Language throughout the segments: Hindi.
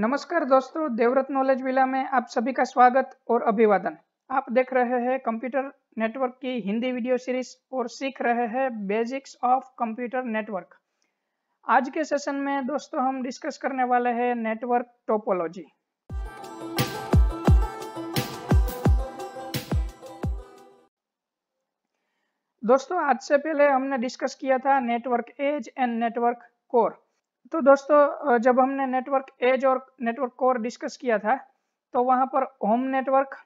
नमस्कार दोस्तों देवव्रत नॉलेज विला में आप सभी का स्वागत और अभिवादन आप देख रहे हैं कंप्यूटर नेटवर्क की हिंदी वीडियो सीरीज और सीख रहे हैं बेसिक्स ऑफ कंप्यूटर नेटवर्क आज के सेशन में दोस्तों हम डिस्कस करने वाले हैं नेटवर्क टोपोलॉजी दोस्तों आज से पहले हमने डिस्कस किया था network edge and network core तो दोस्तों जब हमने नेटवर्क एज और नेटवर्क कोर डिस्कस किया था तो वहाँ पर home network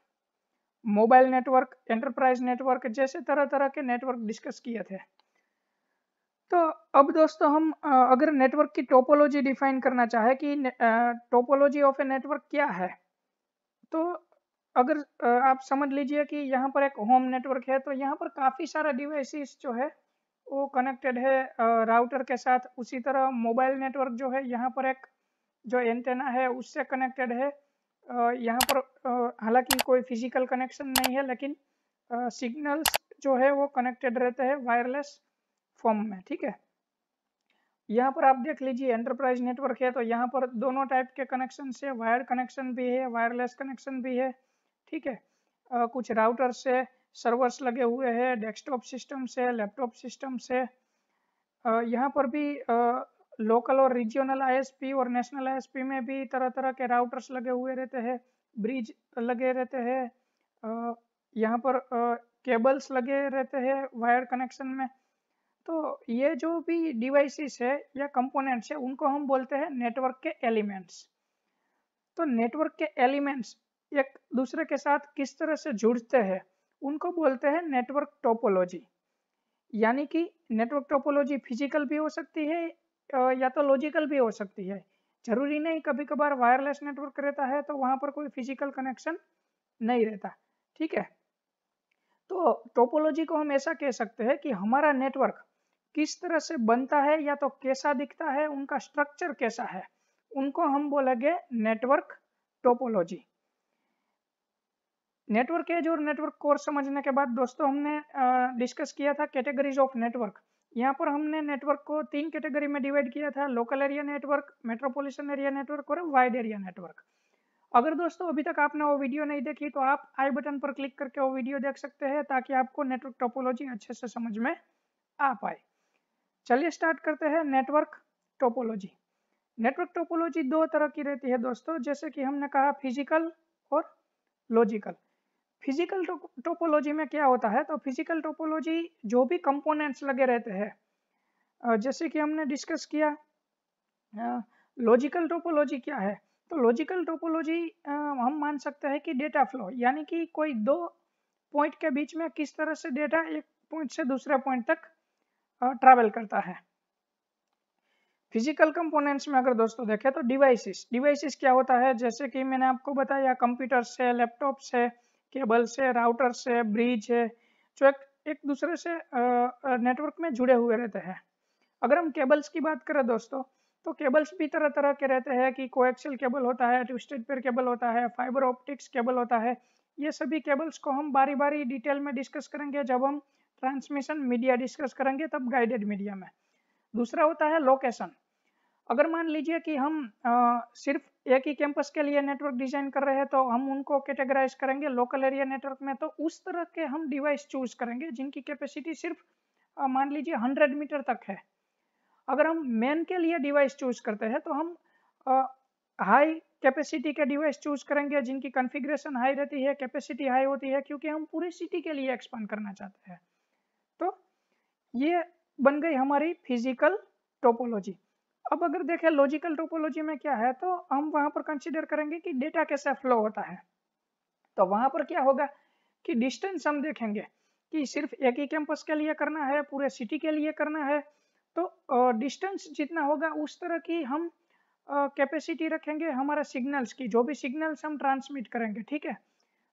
mobile network enterprise network जैसे तरह तरह के नेटवर्क डिस्कस किए थे तो अब दोस्तों हम अगर नेटवर्क की टोपोलॉजी डिफाइन करना चाहे कि टोपोलॉजी ऑफ ए नेटवर्क क्या है तो अगर आप समझ लीजिए कि यहाँ पर एक होम नेटवर्क है तो यहाँ पर काफ़ी सारा डिवाइसिस जो है वो कनेक्टेड है राउटर के साथ उसी तरह मोबाइल नेटवर्क जो है यहाँ पर एक जो एंटेना है उससे कनेक्टेड है यहाँ पर हालांकि कोई फिजिकल कनेक्शन नहीं है लेकिन सिग्नल्स जो है वो कनेक्टेड रहते हैं वायरलेस फॉर्म में ठीक है यहाँ पर आप देख लीजिए एंटरप्राइज नेटवर्क है तो यहाँ पर दोनों टाइप के कनेक्शन से वायर कनेक्शन भी है वायरलेस कनेक्शन भी है ठीक है कुछ राउटर से सर्वर्स लगे हुए हैं डेस्कटॉप सिस्टम से लैपटॉप सिस्टम से यहाँ पर भी लोकल और रीजनल आईएसपी और नेशनल आईएसपी में भी तरह तरह के राउटर्स लगे हुए रहते हैं ब्रिज लगे रहते हैं यहाँ पर केबल्स लगे रहते हैं वायर कनेक्शन में तो ये जो भी डिवाइसेस है या कंपोनेंट्स है उनको हम बोलते हैं नेटवर्क के एलिमेंट्स तो नेटवर्क के एलिमेंट्स एक दूसरे के साथ किस तरह से जुड़ते हैं उनको बोलते हैं नेटवर्क टोपोलॉजी यानी कि नेटवर्क टोपोलॉजी फिजिकल भी हो सकती है या तो लॉजिकल भी हो सकती है जरूरी नहीं कभी कभार वायरलेस नेटवर्क रहता है तो वहां पर कोई फिजिकल कनेक्शन नहीं रहता ठीक है तो टोपोलॉजी को हम ऐसा कह सकते हैं कि हमारा नेटवर्क किस तरह से बनता है या तो कैसा दिखता है उनका स्ट्रक्चर कैसा है उनको हम बोलेंगे नेटवर्क टोपोलॉजी नेटवर्क एज और नेटवर्क कोर्स समझने के बाद दोस्तों हमने डिस्कस किया था कैटेगरीज ऑफ नेटवर्क यहाँ पर हमने नेटवर्क को तीन कैटेगरी में डिवाइड किया था local area network metropolitan area network और वाइड एरिया नेटवर्क अगर दोस्तों अभी तक आपने वो वीडियो नहीं देखी तो आप आई बटन पर क्लिक करके वो वीडियो देख सकते हैं ताकि आपको नेटवर्क टोपोलॉजी अच्छे से समझ में आ पाए चलिए स्टार्ट करते हैं नेटवर्क टोपोलॉजी नेटवर्क टोपोलॉजी दो तरह की रहती है दोस्तों जैसे कि हमने कहा फिजिकल और लॉजिकल फिजिकल टोपोलॉजी में क्या होता है तो फिजिकल टोपोलॉजी जो भी कंपोनेंट्स लगे रहते हैं जैसे कि हमने डिस्कस किया लॉजिकल टोपोलॉजी क्या है तो लॉजिकल टोपोलॉजी हम मान सकते हैं कि डेटा फ्लो यानी कि कोई दो पॉइंट के बीच में किस तरह से डेटा एक पॉइंट से दूसरे पॉइंट तक ट्रैवल करता है फिजिकल कंपोनेंट्स में अगर दोस्तों देखें तो डिवाइसेस डिवाइसेस क्या होता है जैसे कि मैंने आपको बताया कंप्यूटर्स है लैपटॉप्स है केबल्स है राउटर्स है ब्रिज है जो एक एक दूसरे से नेटवर्क में जुड़े हुए रहते हैं अगर हम केबल्स की बात करें दोस्तों तो केबल्स भी तरह तरह के रहते हैं कि कोएक्सल केबल होता है ट्विस्टेड पेयर केबल होता है फाइबर ऑप्टिक्स केबल होता है ये सभी केबल्स को हम बारी बारी डिटेल में डिस्कस करेंगे जब हम ट्रांसमिशन मीडिया डिस्कस करेंगे तब गाइडेड मीडिया में दूसरा होता है लोकेशन अगर मान लीजिए कि हम आ, सिर्फ एक ही कैंपस के लिए नेटवर्क डिजाइन कर रहे हैं तो हम उनको कैटेगराइज करेंगे लोकल एरिया नेटवर्क में तो उस तरह के हम डिवाइस चूज करेंगे जिनकी कैपेसिटी सिर्फ मान लीजिए 100 मीटर तक है अगर हम मेन के लिए डिवाइस चूज करते हैं तो हम हाई कैपेसिटी के डिवाइस चूज करेंगे जिनकी कन्फिग्रेशन हाई रहती है कैपेसिटी हाई होती है क्योंकि हम पूरी सिटी के लिए एक्सपांड करना चाहते हैं तो ये बन गई हमारी फिजिकल टोपोलॉजी अब अगर देखें लॉजिकल टोपोलॉजी में क्या है तो हम वहां पर कंसिडर करेंगे कि डेटा कैसे फ्लो होता है तो वहां पर क्या होगा कि डिस्टेंस हम देखेंगे कि सिर्फ एक ही कैंपस के लिए करना है पूरे सिटी के लिए करना है तो डिस्टेंस जितना होगा उस तरह की हम कैपेसिटी रखेंगे हमारा सिग्नल्स की जो भी सिग्नल्स हम ट्रांसमिट करेंगे ठीक है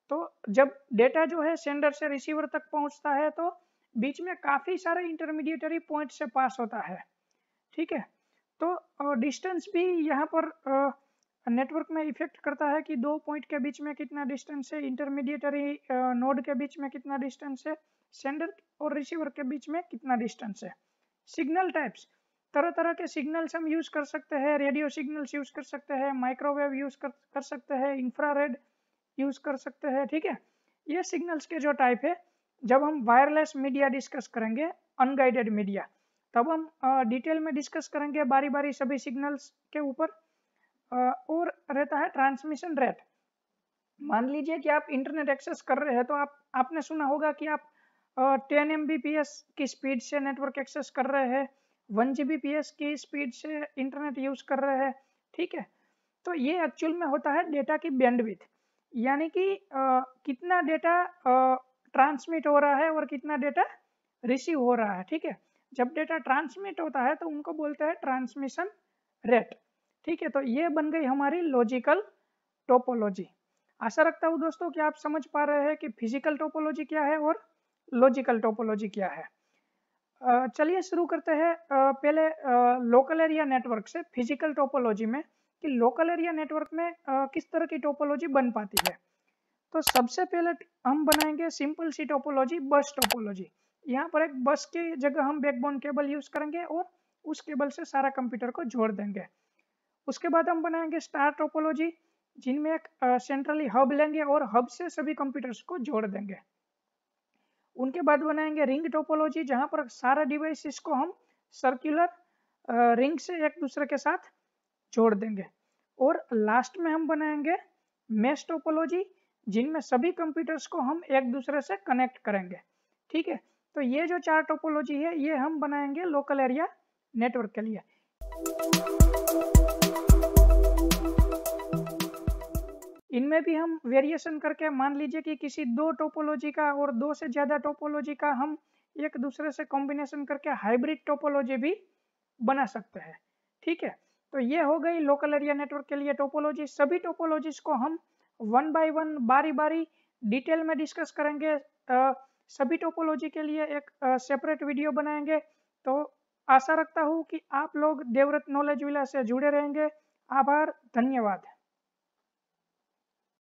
तो जब डेटा जो है सेंडर से रिसीवर तक पहुंचता है तो बीच में काफ़ी सारे इंटरमीडिएटरी पॉइंट से पास होता है ठीक है तो डिस्टेंस भी यहाँ पर नेटवर्क में इफेक्ट करता है कि दो पॉइंट के बीच में कितना डिस्टेंस है इंटरमीडिएटरी नोड के बीच में कितना डिस्टेंस है सेंडर और रिसीवर के बीच में कितना डिस्टेंस है सिग्नल टाइप्स तरह तरह के सिग्नल्स हम यूज कर सकते हैं रेडियो सिग्नल्स यूज कर सकते हैं माइक्रोवेव यूज कर, कर सकते हैं इंफ्रारेड यूज कर सकते हैं ठीक है ये सिग्नल्स के जो टाइप है जब हम वायरलेस मीडिया डिस्कस करेंगे अनगाइडेड मीडिया तब हम डिटेल में डिस्कस करेंगे बारी बारी सभी सिग्नल्स के ऊपर और रहता है ट्रांसमिशन रेट मान लीजिए कि आप इंटरनेट एक्सेस कर रहे हैं तो आप आपने सुना होगा कि आप टेन एम की स्पीड से नेटवर्क एक्सेस कर रहे हैं वन जी की स्पीड से इंटरनेट यूज कर रहे हैं ठीक है तो ये एक्चुअल में होता है डेटा की बैंडविथ यानी कि आ, कितना डेटा ट्रांसमिट हो रहा है और कितना डेटा रिसीव हो रहा है ठीक है जब डेटा ट्रांसमिट होता है तो उनको बोलते हैं ट्रांसमिशन रेट ठीक है तो ये बन गई हमारी लॉजिकल टोपोलॉजी आशा रखता हूँ दोस्तों कि आप समझ पा रहे हैं कि फिजिकल टोपोलॉजी क्या है और लॉजिकल टोपोलॉजी क्या है चलिए शुरू करते हैं पहले लोकल एरिया नेटवर्क से फिजिकल टोपोलॉजी में कि लोकल एरिया नेटवर्क में किस तरह की टोपोलॉजी बन पाती है तो सबसे पहले हम बनाएंगे सिंपल सी टोपोलॉजी बस टोपोलॉजी यहाँ पर एक बस की जगह हम बैकबोन केबल यूज करेंगे और उस केबल से सारा कंप्यूटर को जोड़ देंगे उसके बाद हम बनाएंगे स्टार टोपोलॉजी जिनमें एक सेंट्रली हब लेंगे और हब से सभी कंप्यूटर्स को जोड़ देंगे उनके बाद बनाएंगे रिंग टोपोलॉजी जहां पर सारा डिवाइसिस को हम सर्कुलर रिंग से एक दूसरे के साथ जोड़ देंगे और लास्ट में हम बनाएंगे मेस टोपोलॉजी जिनमें सभी कंप्यूटर्स को हम एक दूसरे से कनेक्ट करेंगे ठीक है तो ये जो चार टोपोलॉजी है ये हम बनाएंगे लोकल एरिया नेटवर्क के लिए इनमें भी हम वेरिएशन करके मान लीजिए कि किसी दो टोपोलॉजी का और दो से ज़्यादा टोपोलॉजी का हम एक दूसरे से कॉम्बिनेशन करके हाइब्रिड टोपोलॉजी भी बना सकते हैं ठीक है तो ये हो गई लोकल एरिया नेटवर्क के लिए टोपोलॉजी सभी टोपोलॉजीज को हम वन बाय वन बारी बारी डिटेल में डिस्कस करेंगे सभी टोपोलॉजी के लिए एक सेपरेट वीडियो बनाएंगे तो आशा रखता हूँ कि आप लोग देवव्रत नॉलेज विला से जुड़े रहेंगे आभार धन्यवाद